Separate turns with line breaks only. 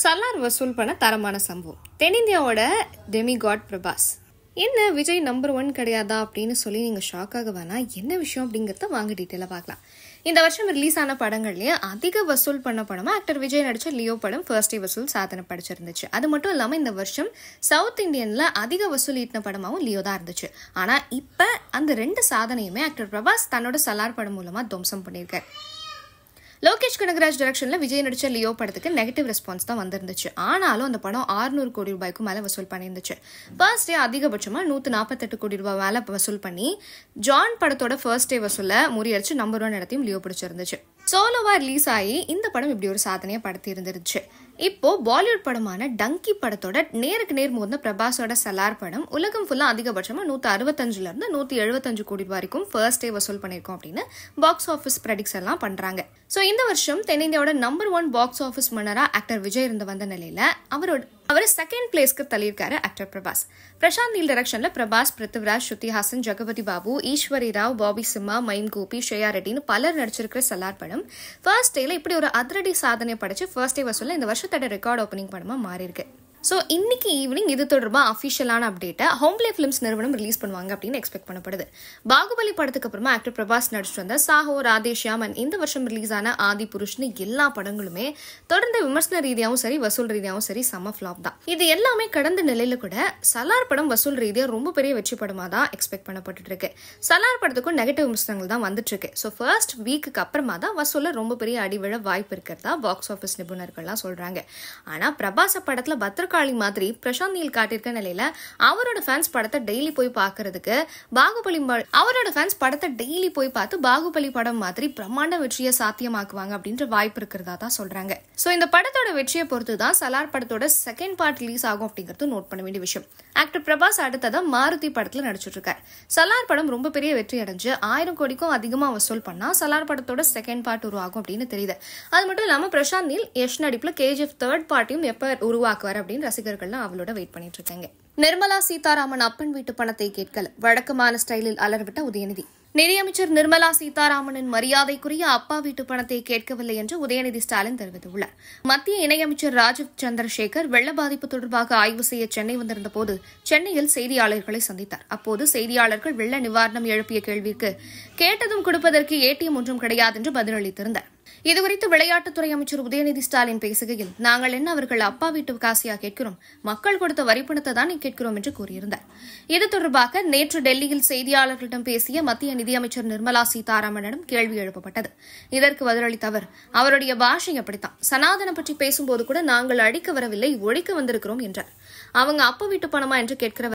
சல்லார் வசூல் பண்ண தரமான சம்பவம் தென்னிந்தியாவோட டெமி காட் பிரபாஸ் என்ன விஜய் நம்பர் ஒன் கிடையாதா அப்படின்னு சொல்லி நீங்கள் ஷாக் ஆக வேணாம் என்ன விஷயம் அப்படிங்கிறத வாங்க டீட்டெயிலாக பார்க்கலாம் இந்த வருஷம் ரிலீஸ் ஆன படங்கள்லேயே அதிக வசூல் பண்ண படமாக ஆக்டர் விஜய் நடித்த லியோ படம் ஃபர்ஸ்ட் டே வசூல் சாதனை படிச்சிருந்துச்சு அது மட்டும் இல்லாமல் இந்த வருஷம் சவுத் இந்தியனில் அதிக வசூல் ஈட்டின படமாகவும் லியோ தான் இருந்துச்சு ஆனால் இப்போ அந்த ரெண்டு சாதனையுமே ஆக்டர் பிரபாஸ் தன்னோட சலார் படம் மூலமாக துவம்சம் பண்ணியிருக்காரு லோகேஷ் கனகராஜ் டைரக்ஷனில் விஜய் நடித்த லியோ படத்துக்கு நெகட்டிவ் ரெஸ்பான்ஸ் தான் வந்திருந்துச்சு ஆனாலும் அந்த படம் ஆறுநூறு கோடி ரூபாய்க்கு மேலே வசூல் பண்ணியிருந்துச்சு ஃபர்ஸ்ட் டே அதிகபட்சமாக நூற்றி நாற்பத்தெட்டு கோடி ரூபாய் மேலே வசூல் பண்ணி ஜான் படத்தோட ஃபர்ஸ்ட் டே வசூலை முறியடிச்சு நம்பர் ஒன் இடத்தையும் லியோ பிடிச்சிருந்துச்சு சோலோவா ரிலீஸ் ஆகி இந்த படம் இப்படி ஒரு சாதனையை படுத்தி இருந்துருச்சு இப்போது பாலிவுட் படமான டங்கி படத்தோட நேருக்கு நேர் மோதின பிரபாஸோட சலார் படம் உலகம் ஃபுல்லாக அதிகபட்சமாக நூற்றி இருந்து நூற்றி எழுபத்தஞ்சு கோடி வரைக்கும் ஃபர்ஸ்ட் டே வசூல் பண்ணியிருக்கோம் அப்படின்னு பாக்ஸ் ஆஃபீஸ் ப்ரெடிக்ஸ் எல்லாம் பண்ணுறாங்க ஸோ இந்த வருஷம் தென்னிந்தியாவோட நம்பர் ஒன் பாக்ஸ் ஆஃபீஸ் மன்னராக ஆக்டர் விஜய் இருந்து வந்த நிலையில் அவரோட அவர் செகண்ட் பிளேஸ்க்கு தள்ளியிருக்காரு ஆக்டர் பிரபாஸ் பிரசாந்த் நீல் டைரக்ஷனில் பிரபாஸ் பிருத்திவிராஜ் ஸ்ருதிஹாசன் ஜெகபதி பாபு ஈஸ்வரி ராவ் பாபி சிம்மா மைம் கோபி ஷேயா ரெட்டின்னு பலர் நடிச்சிருக்கிற சலார் படம் ஃபர்ஸ்ட் டேல இப்படி ஒரு அதிரடி சாதனை படிச்சு ஃபர்ஸ்ட் டே வசூலில் இந்த வருஷம் வருஷத்தோட ரெக்கார்ட் ஓப்பனிங் படமாக மாறியிருக்கு ஸோ இன்றைக்கி ஈவினிங் இது தொடர்பாக அஃபிஷியலான அப்டேட்டை ஹோம்லே ஃபிலிம்ஸ் நிறுவனம் ரிலீஸ் பண்ணுவாங்க அப்படின்னு எக்ஸ்பெக்ட் பண்ணப்படுது பாகுபலி படத்துக்கு அப்புறமா ஆக்டர் பிரபாஸ் நடிச்சிட்டு வந்த சாஹோ ராதேஷ்யாம் அண்ட் இந்த வருஷம் ரிலீஸ் ஆன ஆதி புருஷ்னு எல்லா படங்களுமே தொடர்ந்து விமர்சன ரீதியாகவும் சரி வசூல் ரீதியாகவும் சரி செம ஃப்ளாப் தான் இது எல்லாமே கடந்த நிலையில கூட சலார் படம் வசூல் ரீதியாக ரொம்ப பெரிய வெற்றி படமாக தான் எக்ஸ்பெக்ட் பண்ணப்பட்டு இருக்கு சலார் படத்துக்கும் நெகட்டிவ் விமர்சனங்கள் தான் வந்துட்டு இருக்கு ஸோ ஃபர்ஸ்ட் வீக்குக்கு அப்புறமா தான் வசூலில் ரொம்ப பெரிய அடிவிழ வாய்ப்பு இருக்கிறதா பாக்ஸ் ஆஃபீஸ் நிபுணர்கள்லாம் சொல்கிறாங்க ஆனால் பிரபாச படத்தில் பத்திர பத்ரகாளி மாதிரி பிரசாந்த் நீல் காட்டியிருக்க நிலையில அவரோட ஃபேன்ஸ் படத்தை டெய்லி போய் பார்க்கறதுக்கு பாகுபலி அவரோட ஃபேன்ஸ் படத்தை டெய்லி போய் பார்த்து பாகுபலி படம் மாதிரி பிரம்மாண்ட வெற்றியை சாத்தியமாக்குவாங்க அப்படின்ற வாய்ப்பு இருக்கிறதா தான் சொல்றாங்க ஸோ இந்த படத்தோட வெற்றியை பொறுத்து தான் சலார் படத்தோட செகண்ட் பார்ட் ரிலீஸ் ஆகும் அப்படிங்கிறது நோட் பண்ண வேண்டிய விஷயம் ஆக்டர் பிரபாஸ் அடுத்ததான் மாருதி படத்தில் நடிச்சிட்டு இருக்காரு சலார் படம் ரொம்ப பெரிய வெற்றி அடைஞ்சு ஆயிரம் கோடிக்கும் அதிகமாக வசூல் பண்ணால் சலார் படத்தோட செகண்ட் பார்ட் உருவாகும் அப்படின்னு தெரியுது அது மட்டும் இல்லாமல் பிரசாந்த் நீல் யஷ் நடிப்பில் கேஜிஎஃப் தேர்ட் பார்ட்டியும் எப்போ உருவாக்குவார் அப்படின்னு அப்படின்னு ரசிகர்கள்லாம் அவளோட வெயிட் பண்ணிட்டு இருக்காங்க நிர்மலா சீதாராமன் அப்பன் வீட்டு பணத்தை கேட்கல வழக்கமான ஸ்டைலில் அலர்விட்ட உதயநிதி நிதியமைச்சர் நிர்மலா சீதாராமனின் மரியாதைக்குரிய அப்பா வீட்டு பணத்தை கேட்கவில்லை என்று உதயநிதி ஸ்டாலின் தெரிவித்துள்ளார் மத்திய இணையமைச்சர் ராஜீவ் சந்திரசேகர் வெள்ள பாதிப்பு தொடர்பாக ஆய்வு செய்ய சென்னை வந்திருந்தபோது சென்னையில் செய்தியாளர்களை சந்தித்தார் அப்போது செய்தியாளர்கள் வெள்ள நிவாரணம் எழுப்பிய கேள்விக்கு கேட்டதும் கொடுப்பதற்கு ஏடிஎம் ஒன்றும் கிடையாது என்று பதிலளித்திருந்தார் இதுகுறித்து விளையாட்டுத்துறை அமைச்சர் உதயநிதி ஸ்டாலின் பேசுகையில் நாங்கள் என்ன அவர்கள் அப்பா வீட்டு காசியா கேட்கிறோம் மக்கள் கொடுத்த வரிப்பணத்தை தான் கேட்கிறோம் என்று கூறியிருந்தார் இது தொடர்பாக நேற்று டெல்லியில் செய்தியாளர்களிடம் பேசிய மத்திய நிதியமைச்சர் நிர்மலா சீதாராமனிடம் கேள்வி எழுப்பப்பட்டது இதற்கு பதிலளித்த அவர் அவருடைய பாஷை அப்படித்தான் சனாதனம் பற்றி பேசும்போது கூட நாங்கள் அழிக்க வரவில்லை ஒழிக்க வந்திருக்கிறோம் என்றார் அவங்க அப்ப வீட்டு பணமா என்று கேட்கிறவர்